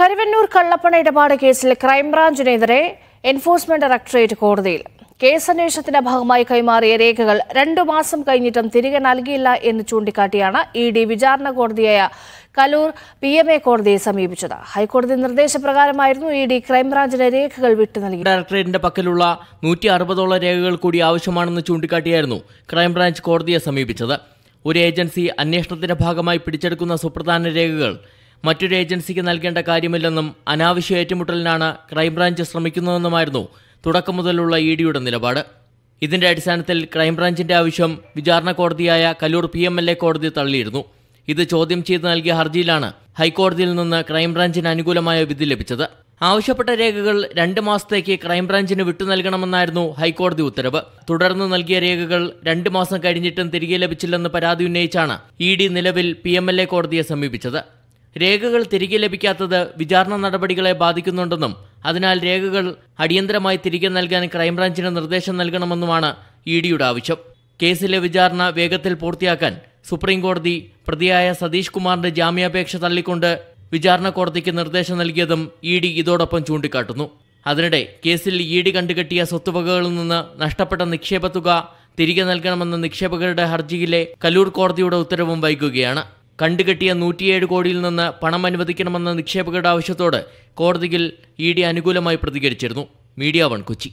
കരുവന്നൂർ കള്ളപ്പണ ഇടപാട് കേസിൽ ക്രൈംബ്രാഞ്ചിനെതിരെ എൻഫോഴ്സ്മെന്റ് ഡയറക്ടറേറ്റ് കോടതിയിൽ കേസ് അന്വേഷണത്തിന്റെ ഭാഗമായി കൈമാറിയ രേഖകൾ രണ്ടു മാസം കഴിഞ്ഞിട്ടും തിരികെ നൽകിയില്ല എന്ന് ചൂണ്ടിക്കാട്ടിയാണ് ഇ ഡി വിചാരണ കോടതിയായ കലൂർ പി എം എ കോടതിയെ സമീപിച്ചത് ഹൈക്കോടതി നിർദ്ദേശപ്രകാരമായിരുന്നു ഇ ഡി ക്രൈംബ്രാഞ്ചിന് രേഖകൾ വിട്ടു നൽകി ഡയറക്ടറേറ്റിന്റെ പക്കലുള്ള നൂറ്റി അറുപതോളം രേഖകൾ കൂടി ആവശ്യമാണെന്ന് ചൂണ്ടിക്കാട്ടിയായിരുന്നു ക്രൈംബ്രാഞ്ച് കോടതിയെ സമീപിച്ചത് ഒരു ഏജൻസി അന്വേഷണത്തിന്റെ ഭാഗമായി പിടിച്ചെടുക്കുന്ന സുപ്രധാന രേഖകൾ മറ്റൊരു ഏജൻസിക്ക് നൽകേണ്ട കാര്യമില്ലെന്നും അനാവശ്യ ഏറ്റുമുട്ടലിനാണ് ക്രൈംബ്രാഞ്ച് ശ്രമിക്കുന്നതെന്നുമായിരുന്നു തുടക്കം മുതലുള്ള ഇ ഡിയുടെ നിലപാട് ഇതിന്റെ അടിസ്ഥാനത്തിൽ ക്രൈംബ്രാഞ്ചിന്റെ ആവശ്യം വിചാരണ കോടതിയായ Kallur P M L A കോടതി തള്ളിയിരുന്നു ഇത് ചോദ്യം ചെയ്ത് നൽകിയ ഹർജിയിലാണ് ഹൈക്കോടതിയിൽ നിന്ന് ക്രൈംബ്രാഞ്ചിന് അനുകൂലമായ വിധി ലഭിച്ചത് ആവശ്യപ്പെട്ട രേഖകൾ രണ്ട് മാസത്തേക്ക് ക്രൈംബ്രാഞ്ചിന് വിട്ടു നൽകണമെന്നായിരുന്നു ഹൈക്കോടതി ഉത്തരവ് തുടർന്ന് നൽകിയ രേഖകൾ രണ്ട് മാസം കഴിഞ്ഞിട്ടും തിരികെ ലഭിച്ചില്ലെന്ന് പരാതി ഉന്നയിച്ചാണ് ഇ ഡി നിലവിൽ പി എം എൽ എ കോടതിയെ സമീപിച്ചത് രേഖകൾ തിരികെ ലഭിക്കാത്തത് വിചാരണ നടപടികളെ ബാധിക്കുന്നുണ്ടെന്നും അതിനാൽ രേഖകൾ അടിയന്തരമായി തിരികെ നൽകാൻ ക്രൈംബ്രാഞ്ചിന് നിർദ്ദേശം നൽകണമെന്നുമാണ് ഇ ഡിയുടെ ആവശ്യം കേസിലെ വിചാരണ വേഗത്തിൽ പൂർത്തിയാക്കാൻ സുപ്രീംകോടതി പ്രതിയായ സതീഷ് കുമാറിന്റെ ജാമ്യാപേക്ഷ തള്ളിക്കൊണ്ട് വിചാരണ കോടതിക്ക് നിർദ്ദേശം നൽകിയതും ഇ ഡി ഇതോടൊപ്പം ചൂണ്ടിക്കാട്ടുന്നു അതിനിടെ കേസിൽ ഇ ഡി കണ്ടുകെട്ടിയ സ്വത്തുവകകളിൽ നിന്ന് നഷ്ടപ്പെട്ട നിക്ഷേപ തുക തിരികെ നൽകണമെന്ന നിക്ഷേപകരുടെ ഹർജിയിലെ കലൂർ കോടതിയുടെ ഉത്തരവും വൈകുകയാണ് കണ്ടുകെട്ടിയ നൂറ്റിയേഴ് കോടിയിൽ നിന്ന് പണം അനുവദിക്കണമെന്ന നിക്ഷേപകരുടെ ആവശ്യത്തോട് കോടതിയിൽ ഇ ഡി അനുകൂലമായി പ്രതികരിച്ചിരുന്നു മീഡിയ വൺ കൊച്ചി